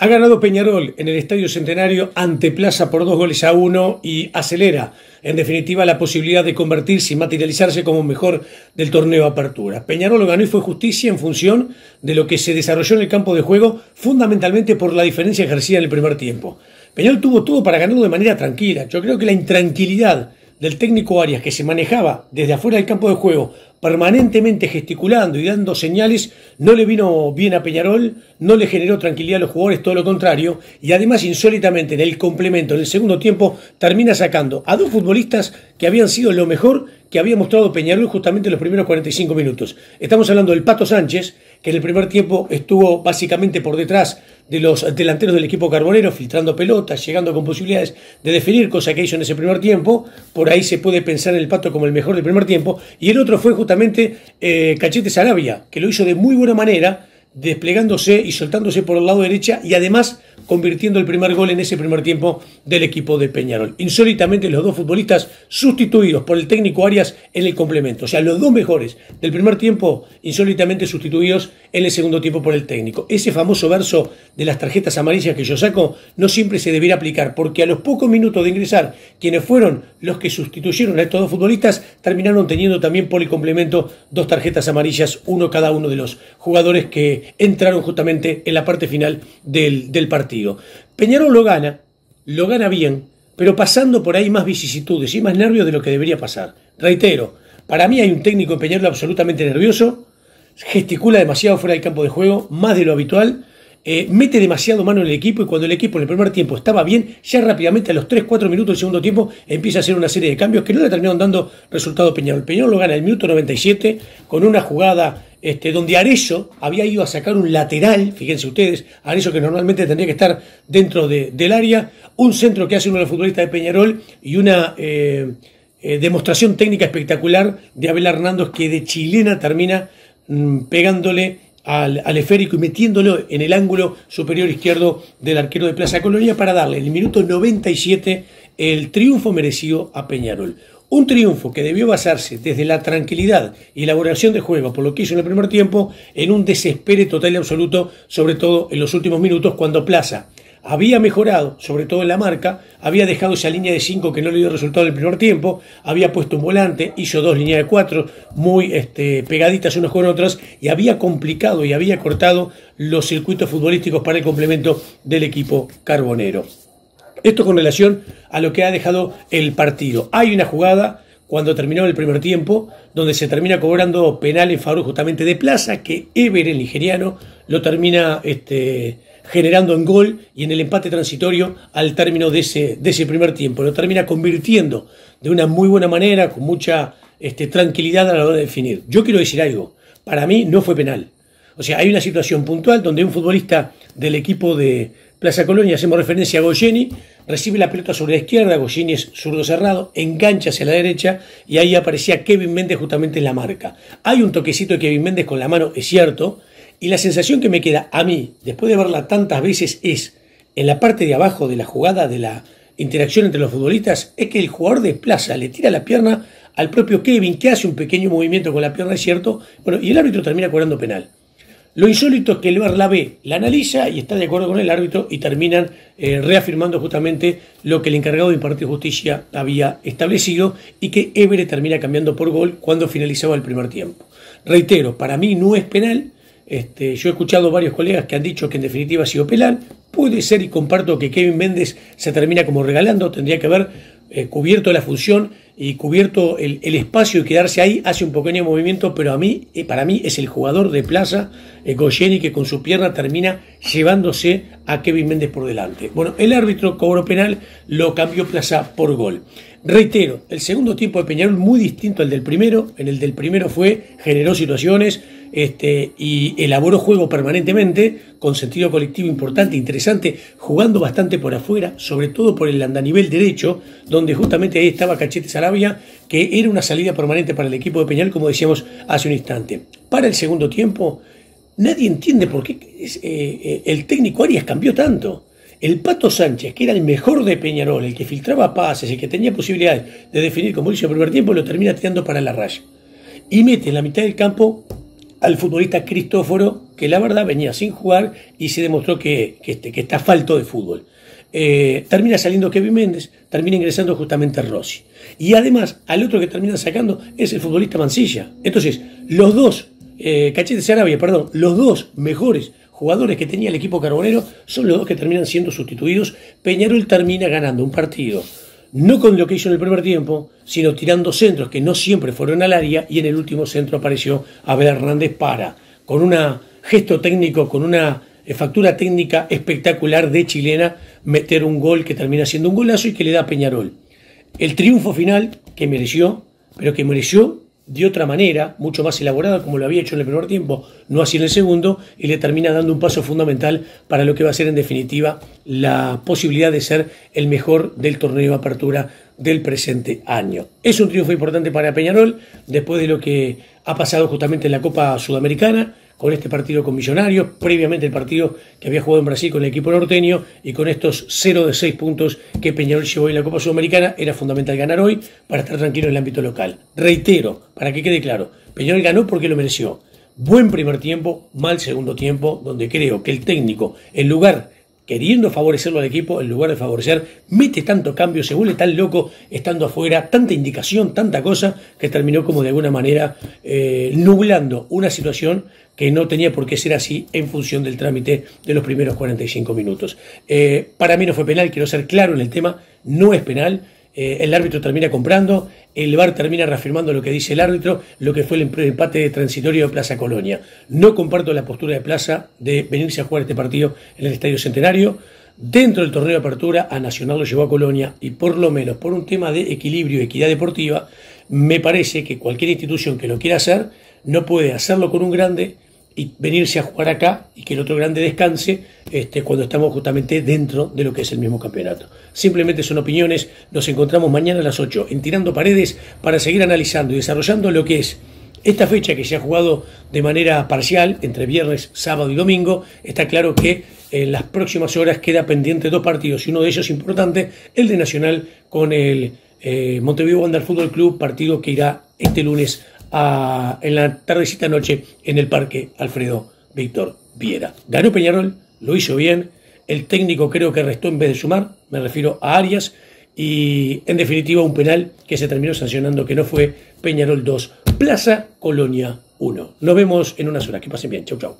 Ha ganado Peñarol en el Estadio Centenario ante Plaza por dos goles a uno y acelera, en definitiva, la posibilidad de convertirse y materializarse como mejor del torneo Apertura. Peñarol lo ganó y fue justicia en función de lo que se desarrolló en el campo de juego, fundamentalmente por la diferencia ejercida en el primer tiempo. Peñarol tuvo todo para ganarlo de manera tranquila. Yo creo que la intranquilidad del técnico Arias, que se manejaba desde afuera del campo de juego, permanentemente gesticulando y dando señales, no le vino bien a Peñarol, no le generó tranquilidad a los jugadores, todo lo contrario, y además insólitamente en el complemento, en el segundo tiempo, termina sacando a dos futbolistas que habían sido lo mejor que había mostrado Peñarol justamente en los primeros 45 minutos. Estamos hablando del Pato Sánchez, que en el primer tiempo estuvo básicamente por detrás de los delanteros del equipo carbonero, filtrando pelotas, llegando con posibilidades de definir, cosa que hizo en ese primer tiempo. Por ahí se puede pensar en el Pato como el mejor del primer tiempo. Y el otro fue justamente eh, Cachete Sarabia, que lo hizo de muy buena manera desplegándose y soltándose por el lado derecha y además convirtiendo el primer gol en ese primer tiempo del equipo de Peñarol. Insólitamente los dos futbolistas sustituidos por el técnico Arias en el complemento, o sea, los dos mejores del primer tiempo insólitamente sustituidos en el segundo tiempo por el técnico. Ese famoso verso de las tarjetas amarillas que yo saco no siempre se debiera aplicar porque a los pocos minutos de ingresar quienes fueron los que sustituyeron a estos dos futbolistas terminaron teniendo también por el complemento dos tarjetas amarillas, uno cada uno de los jugadores que entraron justamente en la parte final del, del partido. Peñarol lo gana, lo gana bien, pero pasando por ahí más vicisitudes y más nervios de lo que debería pasar. Reitero, para mí hay un técnico en Peñarol absolutamente nervioso, gesticula demasiado fuera del campo de juego, más de lo habitual, eh, mete demasiado mano en el equipo y cuando el equipo en el primer tiempo estaba bien, ya rápidamente a los 3-4 minutos del segundo tiempo empieza a hacer una serie de cambios que no le terminaron dando resultado a Peñarol. Peñarol lo gana el minuto 97 con una jugada este, donde Arello había ido a sacar un lateral, fíjense ustedes, Arello que normalmente tendría que estar dentro del área, un centro que hace uno de los futbolistas de Peñarol y una... Eh, eh, demostración técnica espectacular de Abel Hernández que de chilena termina mm, pegándole al, esférico y metiéndolo en el ángulo superior izquierdo del arquero de Plaza Colonia para darle en el minuto 97 el triunfo merecido a Peñarol. Un triunfo que debió basarse desde la tranquilidad y elaboración de juego, por lo que hizo en el primer tiempo, en un desespere total y absoluto, sobre todo en los últimos minutos, cuando Plaza, había mejorado, sobre todo en la marca, había dejado esa línea de 5 que no le dio resultado en el primer tiempo, había puesto un volante, hizo dos líneas de 4 muy este, pegaditas unas con otras y había complicado y había cortado los circuitos futbolísticos para el complemento del equipo carbonero. Esto con relación a lo que ha dejado el partido. Hay una jugada cuando terminó el primer tiempo, donde se termina cobrando penal en favor justamente de Plaza, que Ever, el nigeriano, lo termina este, generando en gol y en el empate transitorio al término de ese, primer tiempo. Lo termina convirtiendo de una muy buena manera, con mucha este, tranquilidad a la hora de definir. Yo quiero decir algo, para mí no fue penal. O sea, hay una situación puntual donde un futbolista del equipo de Plaza Colonia, hacemos referencia a Goyeni, recibe la pelota sobre la izquierda, Goyeni es zurdo cerrado, engancha hacia la derecha y ahí aparecía Kevin Méndez justamente en la marca. Hay un toquecito de Kevin Méndez con la mano, es cierto, y la sensación que me queda a mí, después de verla tantas veces, es, en la parte de abajo de la jugada, de la interacción entre los futbolistas, es que el jugador desplaza, le tira la pierna al propio Kevin, que hace un pequeño movimiento con la pierna, es cierto, bueno, y el árbitro termina cobrando penal. Lo insólito es que el VAR la ve, la analiza y está de acuerdo con el árbitro y terminan eh, reafirmando justamente lo que el encargado de impartir justicia había establecido y que Evere termina cambiando por gol cuando finalizaba el primer tiempo. Reitero, para mí no es penal, este, yo he escuchado varios colegas que han dicho que en definitiva ha sido Pelán, puede ser y comparto que Kevin Méndez se termina como regalando, tendría que haber eh, cubierto la función y cubierto el, espacio y quedarse ahí, hace un pequeño movimiento, pero a mí, eh, para mí es el jugador de plaza, eh, Goyeni, que con su pierna termina llevándose a Kevin Méndez por delante. Bueno, el árbitro cobró penal, lo cambió plaza por gol. Reitero, el segundo tiempo de Peñarol muy distinto al del primero. En el del primero fue, generó situaciones este, y elaboró juego permanentemente, con sentido colectivo importante, interesante, jugando bastante por afuera, sobre todo por el andanivel derecho, donde justamente ahí estaba Cachete Salado que era una salida permanente para el equipo de Peñarol, como decíamos hace un instante. Para el segundo tiempo, nadie entiende por qué eh, eh, el técnico Arias cambió tanto. El Pato Sánchez, que era el mejor de Peñarol, el que filtraba pases, el que tenía posibilidades de definir como hizo el primer tiempo, lo termina tirando para la raya. Y mete en la mitad del campo al futbolista Cristóforo, que la verdad venía sin jugar y se demostró que este, está falto de fútbol. Eh, termina saliendo Kevin Méndez, termina ingresando justamente Rossi. Y además, al otro que termina sacando es el futbolista Mancilla. Entonces, los dos, eh, Cachetes Arabia, perdón, los dos mejores jugadores que tenía el equipo carbonero son los dos que terminan siendo sustituidos. Peñarol termina ganando un partido no con lo que hizo en el primer tiempo, sino tirando centros que no siempre fueron al área y en el último centro apareció Abel Hernández para, con un gesto técnico, con una eh, factura técnica espectacular de Chilena meter un gol que termina siendo un golazo y que le da a Peñarol. El triunfo final que mereció, pero que mereció de otra manera, mucho más elaborada como lo había hecho en el primer tiempo, no así en el segundo, y le termina dando un paso fundamental para lo que va a ser en definitiva la posibilidad de ser el mejor del torneo de apertura del presente año. Es un triunfo importante para Peñarol, después de lo que ha pasado justamente en la Copa Sudamericana, con este partido con Millonarios, previamente el partido que había jugado en Brasil con el equipo norteño y con estos 0 de 6 puntos que Peñarol llevó en la Copa Sudamericana, era fundamental ganar hoy para estar tranquilo en el ámbito local. Reitero, para que quede claro, Peñarol ganó porque lo mereció. Buen primer tiempo, mal segundo tiempo, donde creo que el técnico, en lugar queriendo favorecerlo al equipo, en lugar de favorecer, mete tanto cambio, se vuelve tan loco estando afuera, tanta indicación, tanta cosa, que terminó como de alguna manera eh, nublando una situación que no tenía por qué ser así en función del trámite de los primeros 45 minutos. Eh, para mí no fue penal, quiero ser claro en el tema, no es penal. Eh, el árbitro termina comprando, el bar termina reafirmando lo que dice el árbitro, lo que fue el empate transitorio de Plaza Colonia. No comparto la postura de Plaza de venirse a jugar este partido en el Estadio Centenario. Dentro del torneo de apertura a Nacional lo llevó a Colonia y por lo menos por un tema de equilibrio y equidad deportiva, me parece que cualquier institución que lo quiera hacer no puede hacerlo con un grande y venirse a jugar acá y que el otro grande descanse este, cuando estamos justamente dentro de lo que es el mismo campeonato. Simplemente son opiniones, nos encontramos mañana a las 8 en Tirando Paredes para seguir analizando y desarrollando lo que es esta fecha que se ha jugado de manera parcial entre viernes, sábado y domingo, está claro que en eh, las próximas horas queda pendiente dos partidos y uno de ellos importante, el de Nacional con el eh, Montevideo Wanderers Fútbol Club, partido que irá este lunes en la tardecita noche en el parque Alfredo Víctor Viera. Ganó Peñarol, lo hizo bien, el técnico creo que restó en vez de sumar, me refiero a Arias, y en definitiva un penal que se terminó sancionando que no fue Peñarol 2, Plaza Colonia 1. Nos vemos en unas horas, que pasen bien, chau chau.